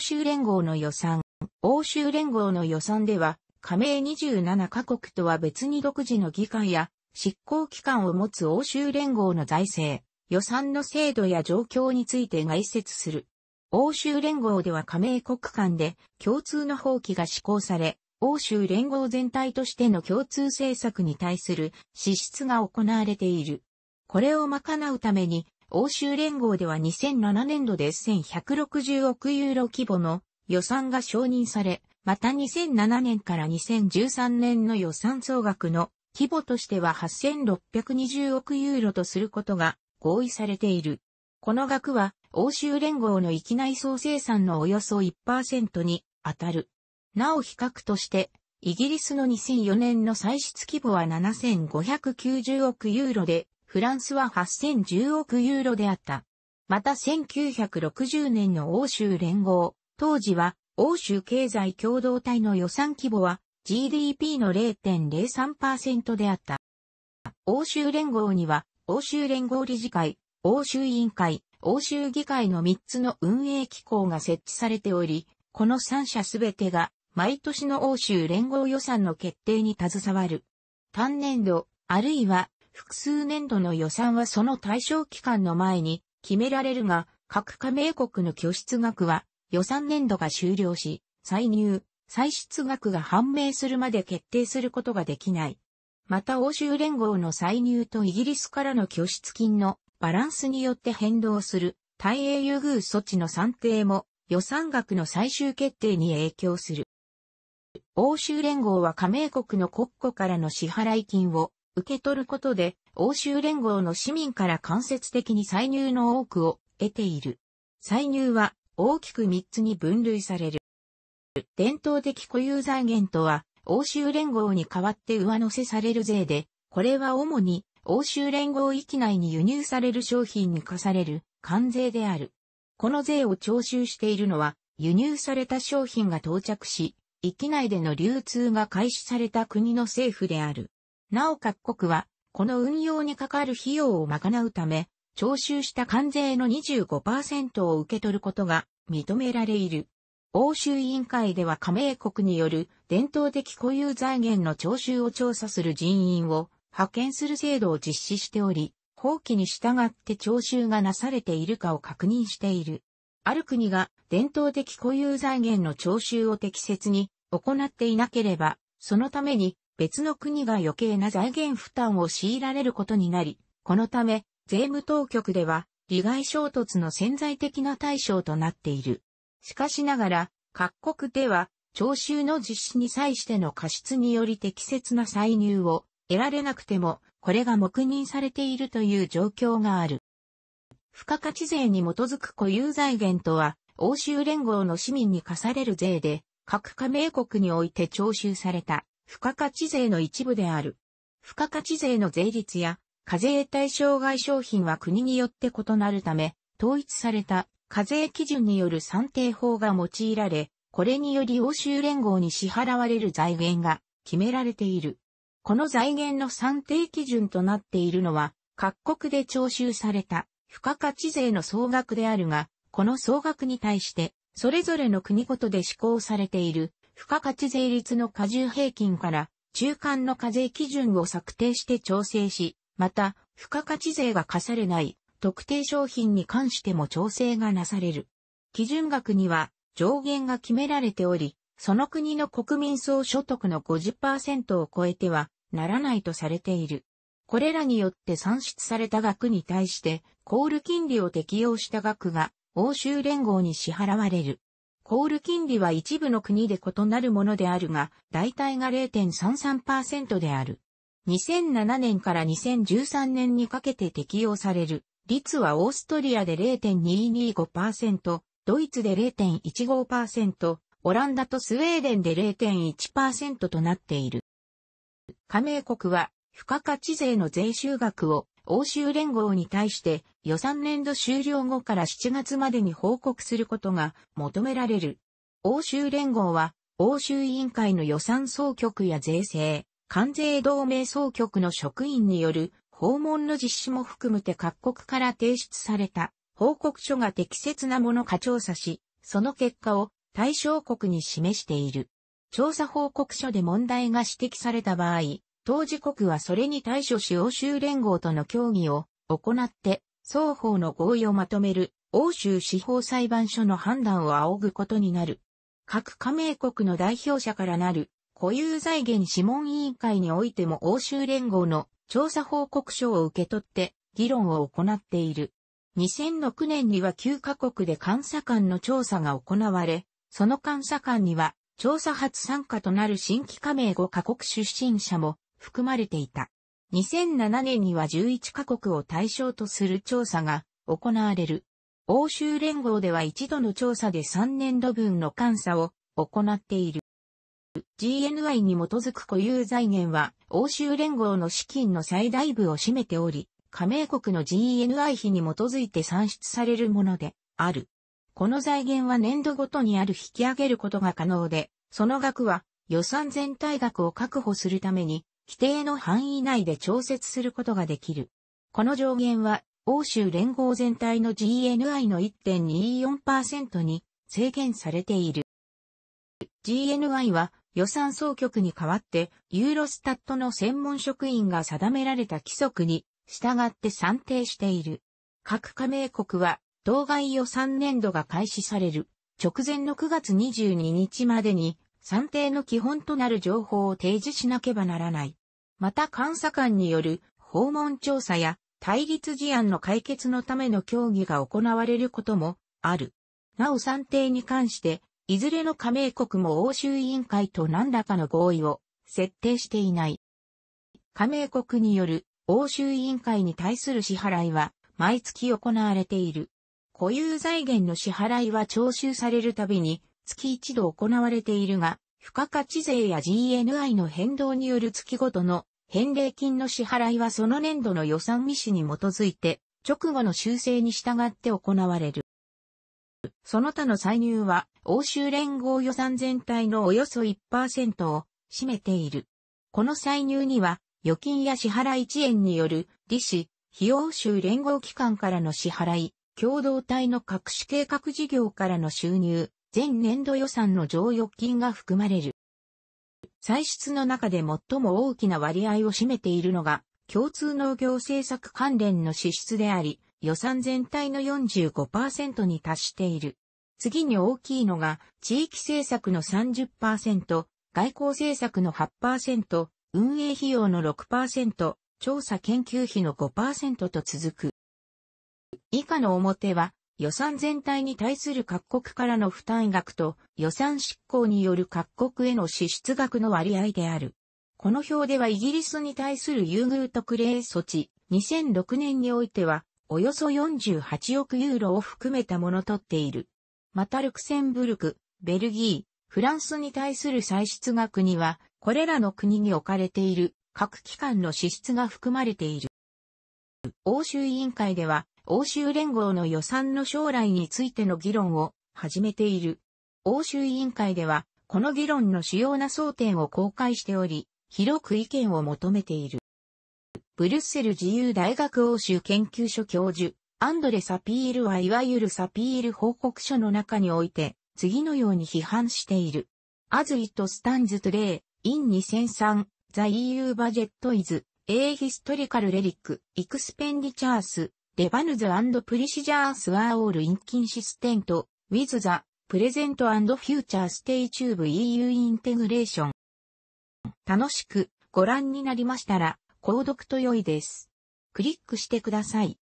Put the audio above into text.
州連合の予算。欧州連合の予算では、加盟27カ国とは別に独自の議会や執行機関を持つ欧州連合の財政、予算の制度や状況について概説する。欧州連合では加盟国間で共通の法規が施行され、欧州連合全体としての共通政策に対する支出が行われている。これを賄うために欧州連合では2007年度で1160億ユーロ規模の予算が承認され、また2007年から2013年の予算総額の規模としては8620億ユーロとすることが合意されている。この額は欧州連合の域内総生産のおよそ1%に当たる。なお比較として、イギリスの2004年の歳出規模は7590億ユーロで、フランスは8010億ユーロであった。また1960年の欧州連合、当時は欧州経済共同体の予算規模は GDP の0.03%であった。欧州連合には欧州連合理事会、欧州委員会、欧州議会の3つの運営機構が設置されており、この3社すべてが毎年の欧州連合予算の決定に携わる。単年度、あるいは複数年度の予算はその対象期間の前に決められるが、各加盟国の拠出額は予算年度が終了し、歳入、歳出額が判明するまで決定することができない。また欧州連合の歳入とイギリスからの拠出金のバランスによって変動する対英優遇措置の算定も予算額の最終決定に影響する。欧州連合は加盟国の国庫からの支払い金を受け取ることで、欧州連合の市民から間接的に歳入の多くを得ている。歳入は大きく3つに分類される。伝統的固有財源とは、欧州連合に代わって上乗せされる税で、これは主に欧州連合域内に輸入される商品に課される関税である。この税を徴収しているのは、輸入された商品が到着し、域内での流通が開始された国の政府である。なお各国は、この運用にかかる費用を賄うため、徴収した関税の25%を受け取ることが認められいる。欧州委員会では加盟国による伝統的固有財源の徴収を調査する人員を派遣する制度を実施しており、法規に従って徴収がなされているかを確認している。ある国が伝統的固有財源の徴収を適切に行っていなければ、そのために別の国が余計な財源負担を強いられることになり、このため、税務当局では、利害衝突の潜在的な対象となっている。しかしながら、各国では、徴収の実施に際しての過失により適切な歳入を得られなくても、これが黙認されているという状況がある。付加価値税に基づく固有財源とは、欧州連合の市民に課される税で、各加盟国において徴収された付加価値税の一部である。付加価値税の税率や課税対象外商品は国によって異なるため、統一された課税基準による算定法が用いられ、これにより欧州連合に支払われる財源が決められている。この財源の算定基準となっているのは、各国で徴収された付加価値税の総額であるが、この総額に対して、それぞれの国ごとで施行されている付加価値税率の加重平均から中間の課税基準を策定して調整し、また、付加価値税が課されない特定商品に関しても調整がなされる。基準額には上限が決められており、その国の国民総所得の50%を超えてはならないとされている。これらによって算出された額に対して、コール金利を適用した額が欧州連合に支払われる。コール金利は一部の国で異なるものであるが、大体が0.33%である。2007年から2013年にかけて適用される。率はオーストリアで0.225%、ドイツで0.15%、オランダとスウェーデンで0.1%となっている。加盟国は付加価値税の税収額を欧州連合に対して予算年度終了後から7月までに報告することが求められる。欧州連合は欧州委員会の予算総局や税制、関税同盟総局の職員による訪問の実施も含めて各国から提出された報告書が適切なものか調査し、その結果を対象国に示している。調査報告書で問題が指摘された場合、当事国はそれに対処し欧州連合との協議を行って、双方の合意をまとめる欧州司法裁判所の判断を仰ぐことになる。各加盟国の代表者からなる固有財源諮問委員会においても欧州連合の調査報告書を受け取って議論を行っている。2006年には9カ国で監査官の調査が行われ、その監査官には調査初参加となる新規加盟5カ国出身者も含まれていた。2007年には11カ国を対象とする調査が行われる。欧州連合では一度の調査で3年度分の監査を行っている。GNI に基づく固有財源は欧州連合の資金の最大部を占めており、加盟国の GNI 費に基づいて算出されるものである。この財源は年度ごとにある引き上げることが可能で、その額は予算全体額を確保するために規定の範囲内で調節することができる。この上限は、欧州連合全体の GNI の1.24%に制限されている。GNI は予算総局に代わってユーロスタットの専門職員が定められた規則に従って算定している。各加盟国は当該予算年度が開始される直前の9月22日までに算定の基本となる情報を提示しなければならない。また監査官による訪問調査や対立事案の解決のための協議が行われることもある。なお算定に関して、いずれの加盟国も欧州委員会と何らかの合意を設定していない。加盟国による欧州委員会に対する支払いは毎月行われている。固有財源の支払いは徴収されるたびに月一度行われているが、付加価値税や GNI の変動による月ごとの返礼金の支払いはその年度の予算未使に基づいて、直後の修正に従って行われる。その他の歳入は、欧州連合予算全体のおよそ1%を占めている。この歳入には、預金や支払い遅延による、利子、費用州連合機関からの支払い、共同体の各種計画事業からの収入、全年度予算の剰余金が含まれる。歳出の中で最も大きな割合を占めているのが、共通農業政策関連の支出であり、予算全体の45%に達している。次に大きいのが、地域政策の30%、外交政策の8%、運営費用の6%、調査研究費の5%と続く。以下の表は、予算全体に対する各国からの負担額と予算執行による各国への支出額の割合である。この表ではイギリスに対する優遇特例措置、2006年においては、およそ48億ユーロを含めたものとっている。またルクセンブルク、ベルギー、フランスに対する歳出額には、これらの国に置かれている各機関の支出が含まれている。欧州委員会では、欧州連合の予算の将来についての議論を始めている。欧州委員会では、この議論の主要な争点を公開しており、広く意見を求めている。ブルッセル自由大学欧州研究所教授、アンドレ・サピールはいわゆるサピール報告書の中において、次のように批判している。As it stands today, in 2003, the EU budget is a historical relic, expenditures, デバヌズプリシジャースワーオールインキンシステント、ウィズザ、プレゼントフューチャーステイチューブ EU インテグレーション。楽しくご覧になりましたら、購読と良いです。クリックしてください。